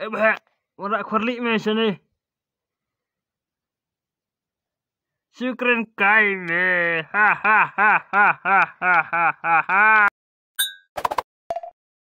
ابها وراء كورلي ميشني شكرا كايمي ها ها ها ها ها ها ها